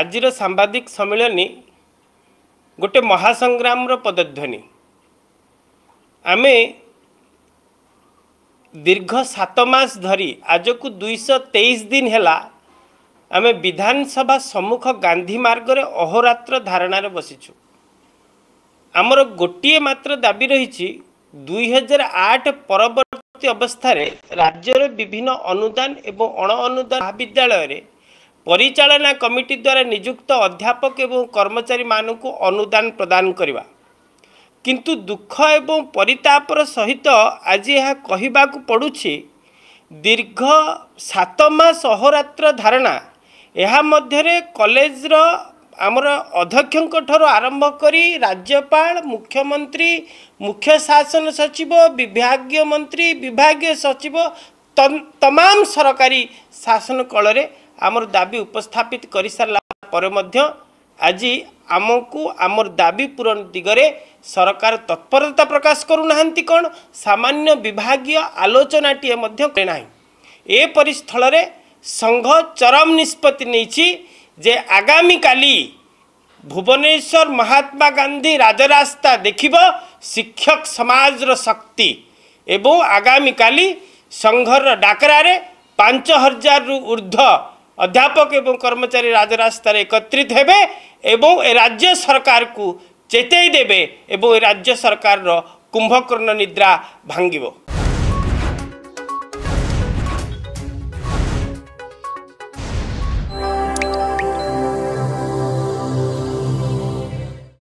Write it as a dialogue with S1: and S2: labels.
S1: ଆଜିର ସାମ୍ବାଦିକ ସମ୍ମିଳନୀ ଗୋଟିଏ ମହାସଂଗ୍ରାମର ପଦଧ୍ୱନି ଆମେ ଦୀର୍ଘ ସାତ ମାସ ଧରି ଆଜକୁ ଦୁଇଶହ ତେଇଶ ଦିନ ହେଲା ଆମେ ବିଧାନସଭା ସମ୍ମୁଖ ଗାନ୍ଧୀ ମାର୍ଗରେ ଅହରାତ୍ର ଧାରଣାରେ ବସିଛୁ ଆମର ଗୋଟିଏ ମାତ୍ର ଦାବି ରହିଛି ଦୁଇହଜାର ଆଠ ପରବର୍ତ୍ତୀ ଅବସ୍ଥାରେ ରାଜ୍ୟରେ ବିଭିନ୍ନ ଅନୁଦାନ ଏବଂ ଅଣ ଅନୁଦାନ ମହାବିଦ୍ୟାଳୟରେ ପରିଚାଳନା କମିଟି ଦ୍ୱାରା ନିଯୁକ୍ତ ଅଧ୍ୟାପକ ଏବଂ କର୍ମଚାରୀମାନଙ୍କୁ ଅନୁଦାନ ପ୍ରଦାନ କରିବା କିନ୍ତୁ ଦୁଃଖ ଏବଂ ପରିତାପର ସହିତ ଆଜି ଏହା କହିବାକୁ ପଡ଼ୁଛି ଦୀର୍ଘ ସାତ ମାସ ଅହରାତ୍ର ଧାରଣା ଏହା ମଧ୍ୟରେ କଲେଜର ଆମର ଅଧ୍ୟକ୍ଷଙ୍କ ଠାରୁ ଆରମ୍ଭ କରି ରାଜ୍ୟପାଳ ମୁଖ୍ୟମନ୍ତ୍ରୀ ମୁଖ୍ୟ ଶାସନ ସଚିବ ବିଭାଗୀୟ ମନ୍ତ୍ରୀ ବିଭାଗୀୟ ସଚିବ ତମାମ ସରକାରୀ ଶାସନ କଳରେ ଆମର ଦାବି ଉପସ୍ଥାପିତ କରିସାରିଲା ପରେ ମଧ୍ୟ ଆଜି ଆମକୁ ଆମର ଦାବି ପୂରଣ ଦିଗରେ ସରକାର ତତ୍ପରତା ପ୍ରକାଶ କରୁନାହାନ୍ତି କ'ଣ ସାମାନ୍ୟ ବିଭାଗୀୟ ଆଲୋଚନାଟିଏ ମଧ୍ୟ କରେ ନାହିଁ ଏପରି ସ୍ଥଳରେ ସଂଘ ଚରମ ନିଷ୍ପତ୍ତି ନେଇଛି ଯେ ଆଗାମୀ କାଲି ଭୁବନେଶ୍ୱର ମହାତ୍ମା ଗାନ୍ଧୀ ରାଜରାସ୍ତା ଦେଖିବ ଶିକ୍ଷକ ସମାଜର ଶକ୍ତି ଏବଂ ଆଗାମୀ କାଲି ସଂଘର ଡାକରାରେ ପାଞ୍ଚ ହଜାରରୁ ଉର୍ଦ୍ଧ୍ୱ ଅଧ୍ୟାପକ ଏବଂ କର୍ମଚାରୀ ରାଜରାସ୍ତାରେ ଏକତ୍ରିତ ହେବେ ଏବଂ ଏ ରାଜ୍ୟ ସରକାରକୁ ଚେତେଇ ଦେବେ ଏବଂ ଏ ରାଜ୍ୟ ସରକାରର କୁମ୍ଭକର୍ଣ୍ଣ ନିଦ୍ରା ଭାଙ୍ଗିବ